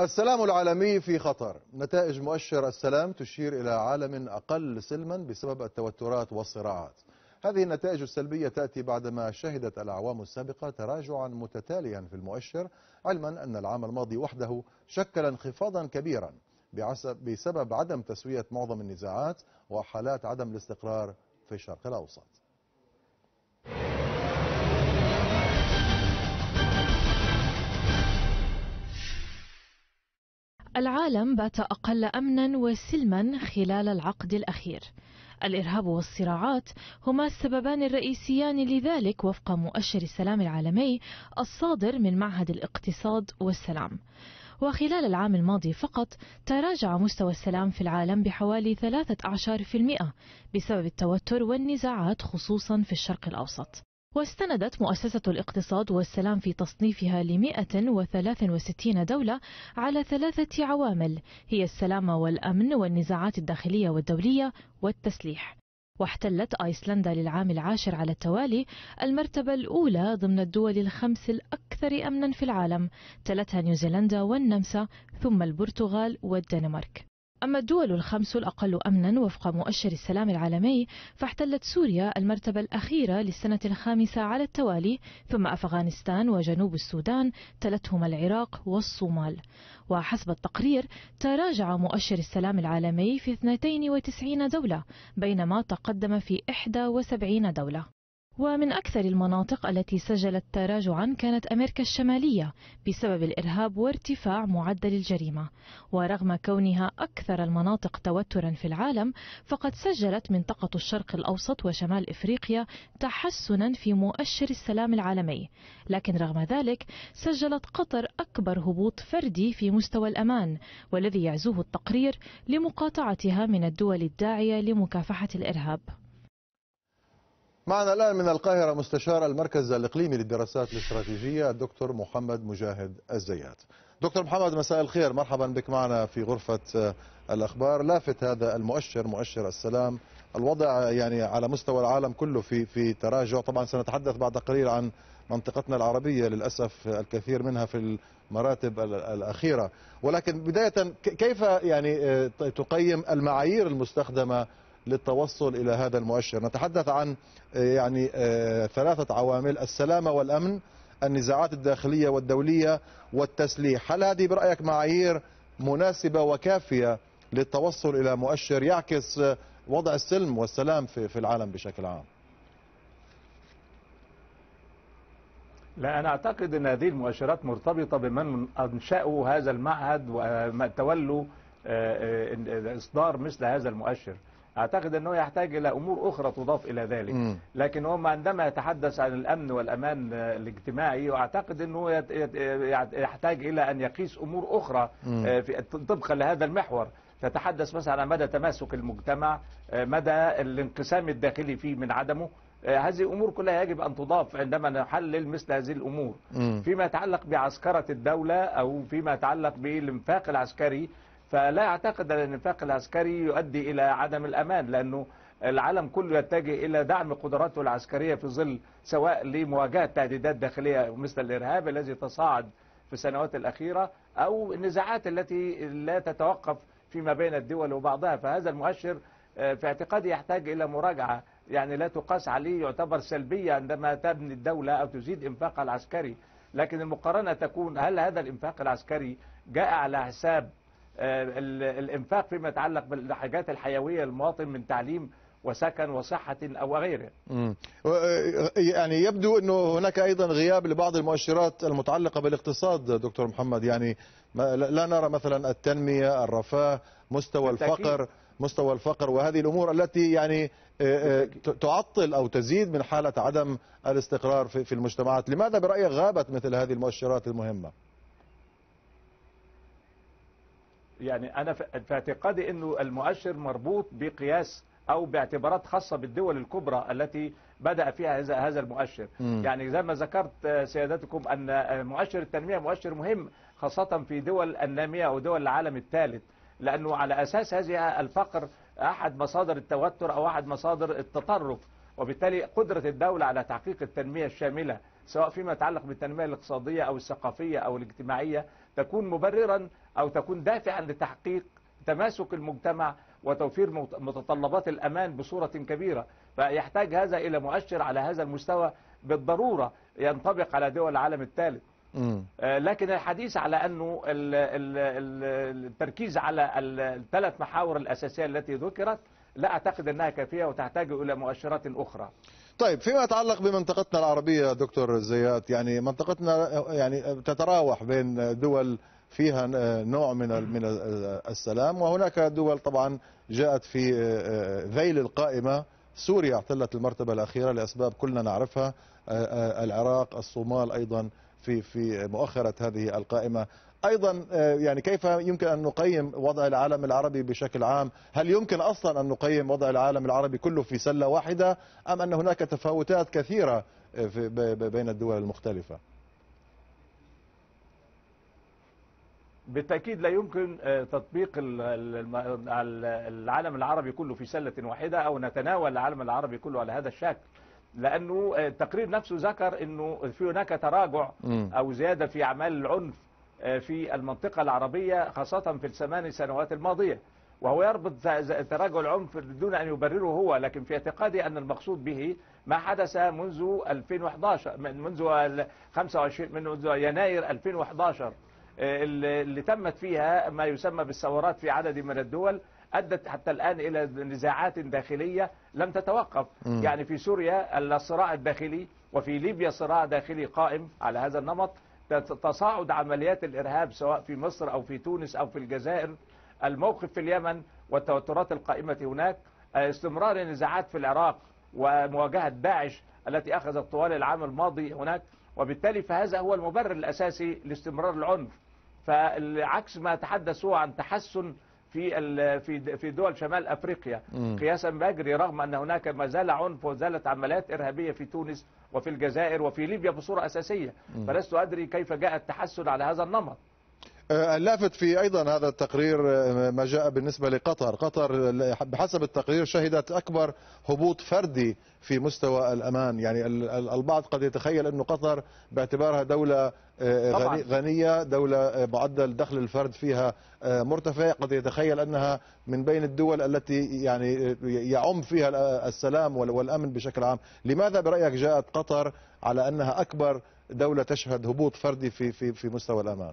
السلام العالمي في خطر نتائج مؤشر السلام تشير إلى عالم أقل سلما بسبب التوترات والصراعات هذه النتائج السلبية تأتي بعدما شهدت الأعوام السابقة تراجعا متتاليا في المؤشر علما أن العام الماضي وحده شكل انخفاضا كبيرا بسبب عدم تسوية معظم النزاعات وحالات عدم الاستقرار في الشرق الأوسط العالم بات أقل أمنا وسلما خلال العقد الأخير الإرهاب والصراعات هما السببان الرئيسيان لذلك وفق مؤشر السلام العالمي الصادر من معهد الاقتصاد والسلام وخلال العام الماضي فقط تراجع مستوى السلام في العالم بحوالي ثلاثة أعشار في المئة بسبب التوتر والنزاعات خصوصا في الشرق الأوسط واستندت مؤسسة الاقتصاد والسلام في تصنيفها ل 163 دولة على ثلاثة عوامل هي السلامة والأمن والنزاعات الداخلية والدولية والتسليح واحتلت أيسلندا للعام العاشر على التوالي المرتبة الأولى ضمن الدول الخمس الأكثر أمنا في العالم تلتها نيوزيلندا والنمسا ثم البرتغال والدنمارك أما الدول الخمس الأقل أمنا وفق مؤشر السلام العالمي فاحتلت سوريا المرتبة الأخيرة للسنة الخامسة على التوالي ثم أفغانستان وجنوب السودان تلتهما العراق والصومال وحسب التقرير تراجع مؤشر السلام العالمي في 92 دولة بينما تقدم في 71 دولة ومن أكثر المناطق التي سجلت تراجعا كانت أمريكا الشمالية بسبب الإرهاب وارتفاع معدل الجريمة ورغم كونها أكثر المناطق توترا في العالم فقد سجلت منطقة الشرق الأوسط وشمال إفريقيا تحسنا في مؤشر السلام العالمي لكن رغم ذلك سجلت قطر أكبر هبوط فردي في مستوى الأمان والذي يعزوه التقرير لمقاطعتها من الدول الداعية لمكافحة الإرهاب معنا الآن من القاهرة مستشار المركز الإقليمي للدراسات الاستراتيجية الدكتور محمد مجاهد الزيات دكتور محمد مساء الخير مرحبا بك معنا في غرفة آه، الأخبار لافت هذا المؤشر مؤشر السلام الوضع يعني على مستوى العالم كله في في تراجع طبعا سنتحدث بعد قليل عن منطقتنا العربية للأسف الكثير منها في المراتب الأخيرة ولكن بداية كيف يعني آه، تقيم المعايير المستخدمة للتوصل إلى هذا المؤشر نتحدث عن آه، يعني آه، ثلاثة عوامل السلامة والأمن النزاعات الداخلية والدولية والتسليح هل هذه برأيك معايير مناسبة وكافية للتوصل إلى مؤشر يعكس آه، وضع السلم والسلام في العالم بشكل عام لا أنا أعتقد أن هذه المؤشرات مرتبطة بمن أنشأوا هذا المعهد وتولوا إصدار مثل هذا المؤشر أعتقد أنه يحتاج إلى أمور أخرى تضاف إلى ذلك لكن هم عندما يتحدث عن الأمن والأمان الاجتماعي وأعتقد أنه يحتاج إلى أن يقيس أمور أخرى آه، طبقا لهذا المحور تتحدث مثلا عن مدى تماسك المجتمع آه، مدى الانقسام الداخلي فيه من عدمه آه، هذه أمور كلها يجب أن تضاف عندما نحلل مثل هذه الأمور فيما يتعلق بعسكرة الدولة أو فيما يتعلق بالانفاق العسكري فلا اعتقد أن الانفاق العسكري يؤدي إلى عدم الأمان لأنه العالم كله يتجه إلى دعم قدراته العسكرية في ظل سواء لمواجهة تهديدات داخلية مثل الإرهاب الذي تصاعد في السنوات الأخيرة أو النزاعات التي لا تتوقف فيما بين الدول وبعضها فهذا المؤشر آه، في اعتقادي يحتاج إلى مراجعة يعني لا تقاس عليه يعتبر سلبية عندما تبني الدولة أو تزيد إنفاقها العسكري لكن المقارنة تكون هل هذا الإنفاق العسكري جاء على حساب آه، الانفاق فيما يتعلق بالحاجات الحيويه للمواطن من تعليم وسكن وصحة أو غيره آه، يعني يبدو أنه هناك أيضا غياب لبعض المؤشرات المتعلقة بالاقتصاد دكتور محمد يعني لا نرى مثلا التنمية الرفاه مستوى بالتأكيد. الفقر مستوى الفقر وهذه الأمور التي يعني آه، تعطل أو تزيد من حالة عدم الاستقرار في المجتمعات لماذا برأيك غابت مثل هذه المؤشرات المهمة؟ يعني أنا في اعتقادي أنه المؤشر مربوط بقياس أو باعتبارات خاصة بالدول الكبرى التي بدأ فيها هذا هذا المؤشر م. يعني زي ما ذكرت آه، سيادتكم أن آه، مؤشر التنمية مؤشر مهم خاصة في دول النامية أو دول العالم الثالث لأنه على أساس هذه الفقر أحد مصادر التوتر أو أحد مصادر التطرف وبالتالي قدرة الدولة على تحقيق التنمية الشاملة سواء فيما يتعلق بالتنمية الاقتصادية أو الثقافية أو الاجتماعية تكون مبررا أو تكون دافعا لتحقيق تماسك المجتمع وتوفير متطلبات الأمان بصورة كبيرة فيحتاج هذا إلى مؤشر على هذا المستوى بالضرورة ينطبق على دول العالم الثالث آه، لكن الحديث على أنه التركيز على الثلاث محاور الأساسية التي ذكرت لا أعتقد أنها كافية وتحتاج إلى مؤشرات أخرى طيب فيما يتعلق بمنطقتنا العربية دكتور زيات يعني منطقتنا يعني تتراوح بين دول فيها نوع من من السلام وهناك دول طبعا جاءت في ذيل القائمة سوريا احتلت المرتبة الأخيرة لأسباب كلنا نعرفها العراق الصومال أيضا في في مؤخره هذه القائمه ايضا آه، يعني كيف يمكن ان نقيم وضع العالم العربي بشكل عام؟ هل يمكن اصلا ان نقيم وضع العالم العربي كله في سله واحده ام ان هناك تفاوتات كثيره آه، بين الدول المختلفه؟ بالتاكيد لا يمكن آه، تطبيق العالم العربي كله في سله واحده او نتناول العالم العربي كله على هذا الشكل لأنه آه، التقرير نفسه ذكر أنه في هناك تراجع أو زيادة في أعمال العنف آه، في المنطقة العربية خاصة في الثمان سنوات الماضية وهو يربط تراجع العنف دون أن يبرره هو لكن في اعتقادي أن المقصود به ما حدث منذ 2011 منذ 25 منذ يناير 2011 آه، اللي تمت فيها ما يسمى بالثورات في عدد من الدول أدت حتى الآن إلى نزاعات داخلية لم تتوقف م. يعني في سوريا الصراع الداخلي وفي ليبيا صراع داخلي قائم على هذا النمط تصاعد عمليات الإرهاب سواء في مصر أو في تونس أو في الجزائر الموقف في اليمن والتوترات القائمة هناك استمرار النزاعات في العراق ومواجهة داعش التي أخذت طوال العام الماضي هناك وبالتالي فهذا هو المبرر الأساسي لاستمرار العنف فعكس ما تحدثوا عن تحسن في في دول شمال افريقيا قياسا باجري رغم ان هناك ما زال عنف وزالت عمليات ارهابيه في تونس وفي الجزائر وفي ليبيا بصوره اساسيه فلست ادري كيف جاء التحسن على هذا النمط آه، اللافت في ايضا هذا التقرير آه، ما جاء بالنسبه لقطر، قطر بحسب التقرير شهدت اكبر هبوط فردي في مستوى الامان، يعني البعض قد يتخيل انه قطر باعتبارها دوله آه، طبعا. غنيه، دوله معدل دخل الفرد فيها مرتفع، قد يتخيل انها من بين الدول التي يعني يعم فيها السلام والامن بشكل عام، لماذا برايك جاءت قطر على انها اكبر دوله تشهد هبوط فردي في في في مستوى الامان؟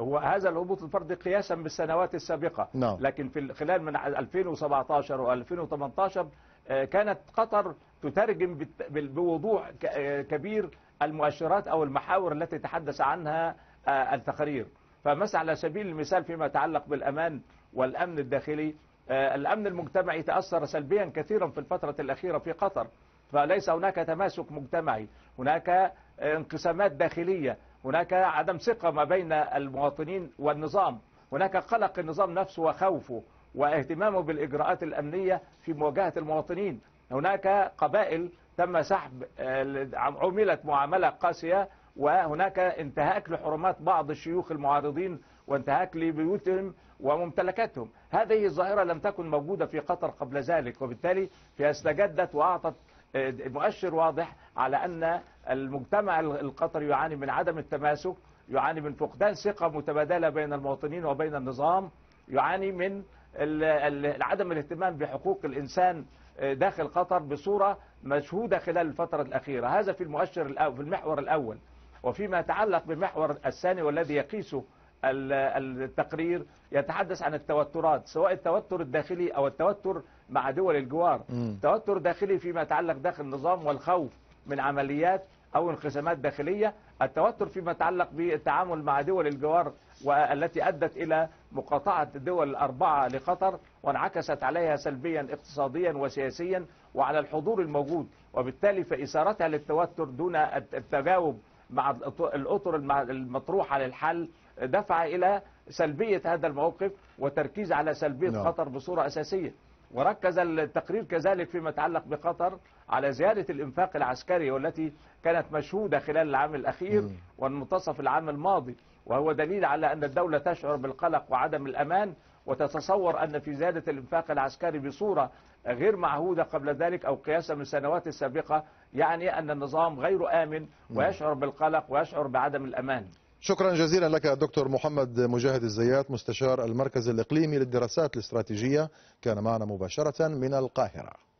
هو هذا الهبوط الفردي قياسا بالسنوات السابقة نعم. لكن في خلال من 2017 و2018 آه، كانت قطر تترجم بوضوح آه، كبير المؤشرات أو المحاور التي تحدث عنها آه، التقارير فمثلا على سبيل المثال فيما يتعلق بالأمان والأمن الداخلي الأمن المجتمعي تأثر سلبيا كثيرا في الفترة الأخيرة في قطر فليس هناك تماسك مجتمعي هناك انقسامات داخلية هناك عدم ثقة ما بين المواطنين والنظام هناك قلق النظام نفسه وخوفه واهتمامه بالإجراءات الأمنية في مواجهة المواطنين هناك قبائل تم سحب آه، عملت معاملة قاسية وهناك انتهاك لحرمات بعض الشيوخ المعارضين وانتهاك لبيوتهم وممتلكاتهم هذه الظاهرة لم تكن موجودة في قطر قبل ذلك وبالتالي استجدت وأعطت آه، مؤشر واضح على أن المجتمع القطري يعاني من عدم التماسك يعاني من فقدان ثقة متبادلة بين المواطنين وبين النظام يعاني من عدم الاهتمام بحقوق الإنسان آه، داخل قطر بصورة مشهودة خلال الفترة الأخيرة هذا في المؤشر في المحور الأول وفيما يتعلق بالمحور الثاني والذي يقيسه التقرير يتحدث عن التوترات سواء التوتر الداخلي أو التوتر مع دول الجوار م. توتر داخلي فيما يتعلق داخل النظام والخوف من عمليات أو انقسامات داخلية التوتر فيما يتعلق بالتعامل مع دول الجوار والتي أدت إلى مقاطعة الدول الأربعة لقطر وانعكست عليها سلبيا اقتصاديا وسياسيا وعلى الحضور الموجود وبالتالي فإثارتها للتوتر دون التجاوب مع الأطر المطروحة للحل دفع إلى سلبية هذا الموقف وتركيز على سلبية قطر نعم. بصورة أساسية وركز التقرير كذلك فيما يتعلق بقطر على زيادة الإنفاق العسكري والتي كانت مشهودة خلال العام الأخير والمنتصف العام الماضي وهو دليل على أن الدولة تشعر بالقلق وعدم الأمان وتتصور أن في زيادة الإنفاق العسكري بصورة غير معهودة قبل ذلك أو قياسا من السنوات السابقة يعني أن النظام غير آمن ويشعر بالقلق ويشعر بعدم الأمان شكرا جزيلا لك دكتور محمد مجاهد الزيات مستشار المركز الإقليمي للدراسات الاستراتيجية كان معنا مباشرة من القاهرة